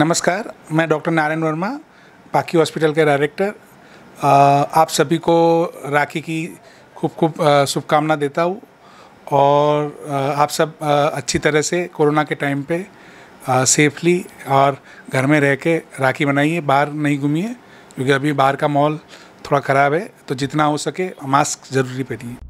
नमस्कार मैं डॉक्टर नारायण वर्मा पाकि हॉस्पिटल के डायरेक्टर आप सभी को राखी की खूब खूब शुभकामना देता हूँ और आप सब अच्छी तरह से कोरोना के टाइम पे सेफली और घर में रह के राखी बनाइए बाहर नहीं घूमिए क्योंकि अभी बाहर का माहौल थोड़ा ख़राब है तो जितना हो सके मास्क ज़रूरी पहनिए